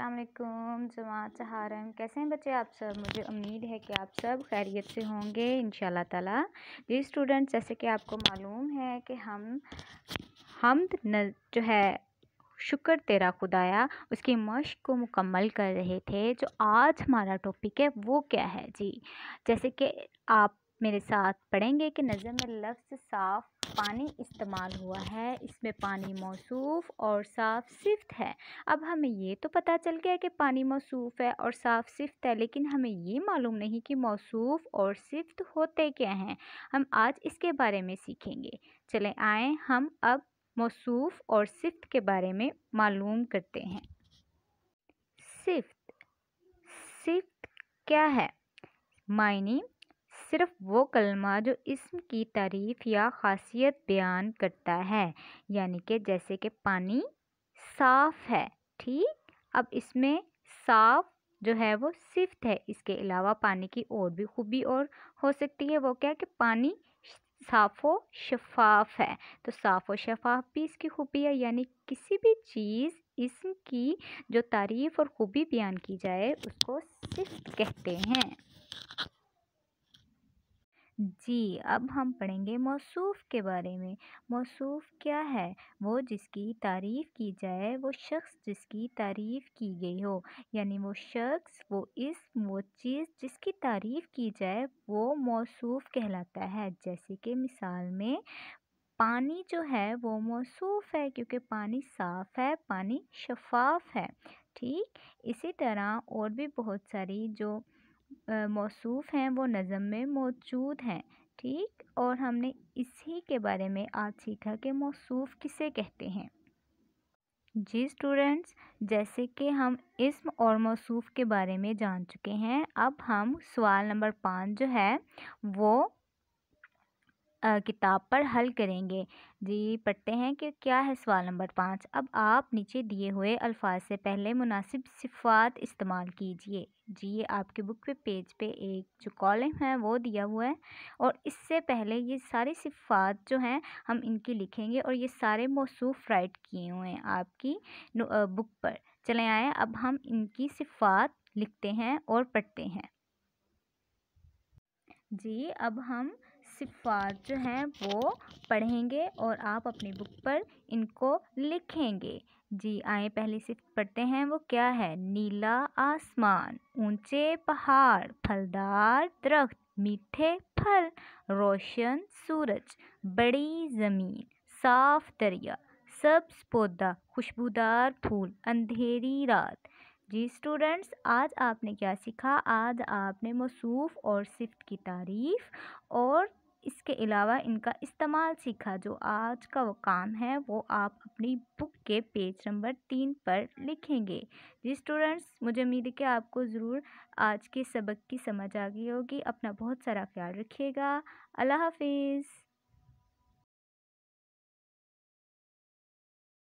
अस्सलाम वालेकुम जमात हारम कैसे हैं बच्चे आप सब मुझे उम्मीद है कि आप सब खैरियत से होंगे इन ताला जी स्टूडेंट्स जैसे कि आपको मालूम है कि हम हमद न जो है शुक्र तेरा खुदाया उसकी मश्क को मुकम्मल कर रहे थे जो आज हमारा टॉपिक है वो क्या है जी जैसे कि आप मेरे साथ पढ़ेंगे कि नज़म में लफ्ज़ साफ़ पानी इस्तेमाल हुआ है इसमें पानी मौसूफ और साफ़ सिफ्त है अब हमें ये तो पता चल गया कि पानी मौसूफ है और साफ़ सिफ्त है लेकिन हमें ये मालूम नहीं कि मौसूफ और सिफ्त होते क्या हैं हम आज इसके बारे में सीखेंगे चले आए हम अब मौसूफ और सिफ्त के बारे में मालूम करते हैं सिफ्त सिफ्त क्या है मायने सिर्फ वो कलमा जो इसम की तारीफ़ या खासियत बयान करता है यानी कि जैसे कि पानी साफ़ है ठीक अब इसमें साफ़ जो है वो सिफ्त है इसके अलावा पानी की और भी खूबी और हो सकती है वो क्या कि पानी साफ़ व शफाफ है तो साफ़ व शफाफ भी इसकी खूबी है यानी किसी भी चीज़ इसम की जो तारीफ़ और खूबी बयान की जाए उसको सिफ्त कहते हैं जी अब हम पढ़ेंगे मौसूफ़ के बारे में मौसूफ़ क्या है वो जिसकी तारीफ़ की जाए वो शख्स जिसकी तारीफ़ की गई हो यानी वो शख्स वो इस वो चीज़ जिसकी तारीफ़ की जाए वो मौसूफ़ कहलाता है जैसे कि मिसाल में पानी जो है वो मौसूफ़ है क्योंकि पानी साफ़ है पानी शफाफ है ठीक इसी तरह और भी बहुत सारी जो मौसूफ़ हैं वो नज़म में मौजूद हैं ठीक और हमने इसी के बारे में आज सीखा कि मौसूफ़ किसे कहते हैं जी स्टूडेंट्स जैसे कि हम इसम और मौसूफ़ के बारे में जान चुके हैं अब हम सवाल नंबर पाँच जो है वो किताब पर हल करेंगे जी पढ़ते हैं कि क्या है सवाल नंबर पाँच अब आप नीचे दिए हुए अल्फाज से पहले मुनासिब सिफात इस्तेमाल कीजिए जी ये आपके बुक पे पेज पे एक जो कॉलम है वो दिया हुआ है और इससे पहले ये सारी सिफात जो हैं हम इनकी लिखेंगे और ये सारे मौसूफ राइट किए हुए हैं आपकी बुक पर चले आए अब हम इनकी सिफात लिखते हैं और पढ़ते हैं जी अब हम सिर्फ पार्ट जो हैं वो पढ़ेंगे और आप अपनी बुक पर इनको लिखेंगे जी आए पहले सिर्फ पढ़ते हैं वो क्या है नीला आसमान ऊंचे पहाड़ फलदार दरख्त मीठे फल रोशन सूरज बड़ी ज़मीन साफ दरिया सब्स पौधा खुशबूदार फूल अंधेरी रात जी स्टूडेंट्स आज आपने क्या सीखा आज आपने मसूफ़ और सिफ्त की तारीफ़ और इसके अलावा इनका इस्तेमाल सीखा जो आज का काम है वो आप अपनी बुक के पेज नंबर तीन पर लिखेंगे जी स्टूडेंट्स मुझे उम्मीद है कि आपको ज़रूर आज के सबक की समझ आ गई होगी अपना बहुत सारा ख्याल रखिएगा अल्लाह हाफिज़